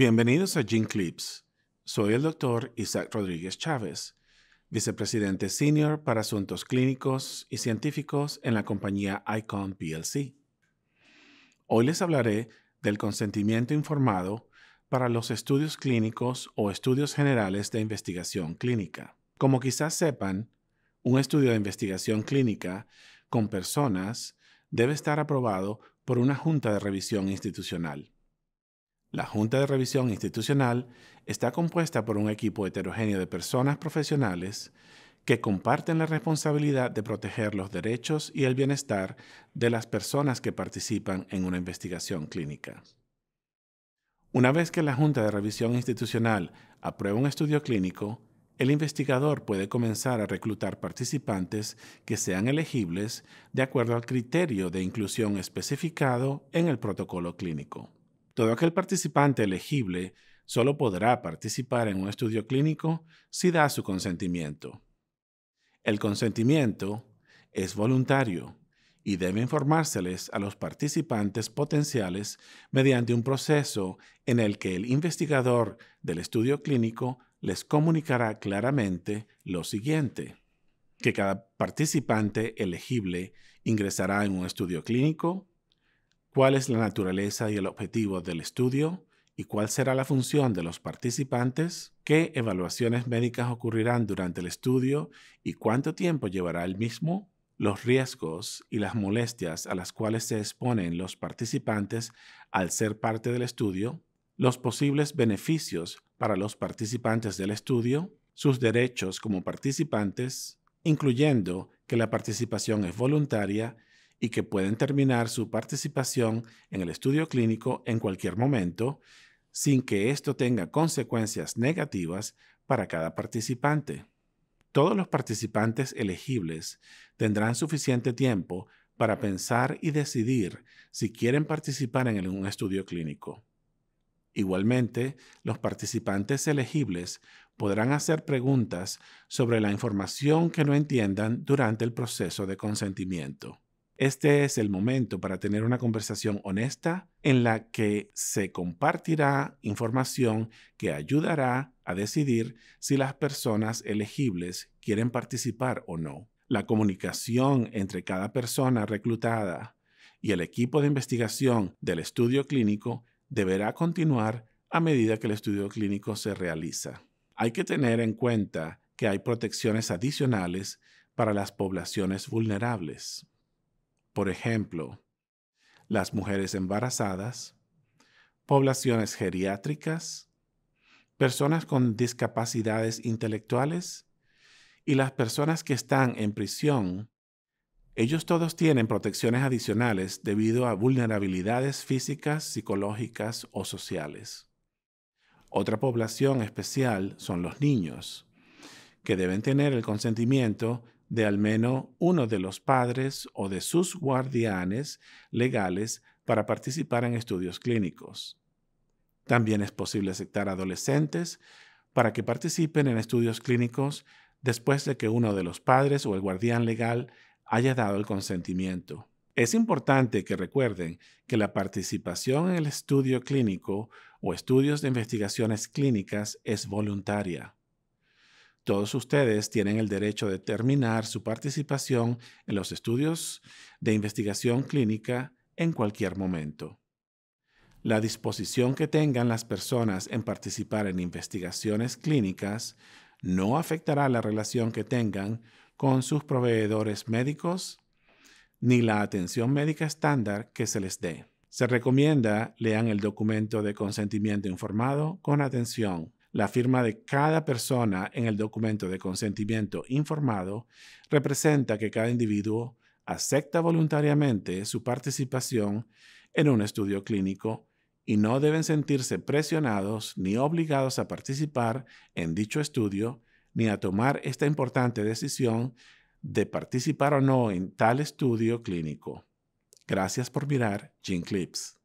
Bienvenidos a Gene Clips. Soy el doctor Isaac Rodríguez Chávez, vicepresidente senior para asuntos clínicos y científicos en la compañía ICON PLC. Hoy les hablaré del consentimiento informado para los estudios clínicos o estudios generales de investigación clínica. Como quizás sepan, un estudio de investigación clínica con personas debe estar aprobado por una junta de revisión institucional. La Junta de Revisión Institucional está compuesta por un equipo heterogéneo de personas profesionales que comparten la responsabilidad de proteger los derechos y el bienestar de las personas que participan en una investigación clínica. Una vez que la Junta de Revisión Institucional aprueba un estudio clínico, el investigador puede comenzar a reclutar participantes que sean elegibles de acuerdo al criterio de inclusión especificado en el protocolo clínico. Todo aquel participante elegible solo podrá participar en un estudio clínico si da su consentimiento. El consentimiento es voluntario y debe informárseles a los participantes potenciales mediante un proceso en el que el investigador del estudio clínico les comunicará claramente lo siguiente, que cada participante elegible ingresará en un estudio clínico cuál es la naturaleza y el objetivo del estudio y cuál será la función de los participantes, qué evaluaciones médicas ocurrirán durante el estudio y cuánto tiempo llevará el mismo, los riesgos y las molestias a las cuales se exponen los participantes al ser parte del estudio, los posibles beneficios para los participantes del estudio, sus derechos como participantes, incluyendo que la participación es voluntaria y que pueden terminar su participación en el estudio clínico en cualquier momento sin que esto tenga consecuencias negativas para cada participante. Todos los participantes elegibles tendrán suficiente tiempo para pensar y decidir si quieren participar en un estudio clínico. Igualmente, los participantes elegibles podrán hacer preguntas sobre la información que no entiendan durante el proceso de consentimiento. Este es el momento para tener una conversación honesta en la que se compartirá información que ayudará a decidir si las personas elegibles quieren participar o no. La comunicación entre cada persona reclutada y el equipo de investigación del estudio clínico deberá continuar a medida que el estudio clínico se realiza. Hay que tener en cuenta que hay protecciones adicionales para las poblaciones vulnerables por ejemplo, las mujeres embarazadas, poblaciones geriátricas, personas con discapacidades intelectuales y las personas que están en prisión, ellos todos tienen protecciones adicionales debido a vulnerabilidades físicas, psicológicas o sociales. Otra población especial son los niños, que deben tener el consentimiento de al menos uno de los padres o de sus guardianes legales para participar en estudios clínicos. También es posible aceptar adolescentes para que participen en estudios clínicos después de que uno de los padres o el guardián legal haya dado el consentimiento. Es importante que recuerden que la participación en el estudio clínico o estudios de investigaciones clínicas es voluntaria. Todos ustedes tienen el derecho de terminar su participación en los estudios de investigación clínica en cualquier momento. La disposición que tengan las personas en participar en investigaciones clínicas no afectará la relación que tengan con sus proveedores médicos ni la atención médica estándar que se les dé. Se recomienda lean el documento de consentimiento informado con atención. La firma de cada persona en el documento de consentimiento informado representa que cada individuo acepta voluntariamente su participación en un estudio clínico y no deben sentirse presionados ni obligados a participar en dicho estudio ni a tomar esta importante decisión de participar o no en tal estudio clínico. Gracias por mirar Gene Clips.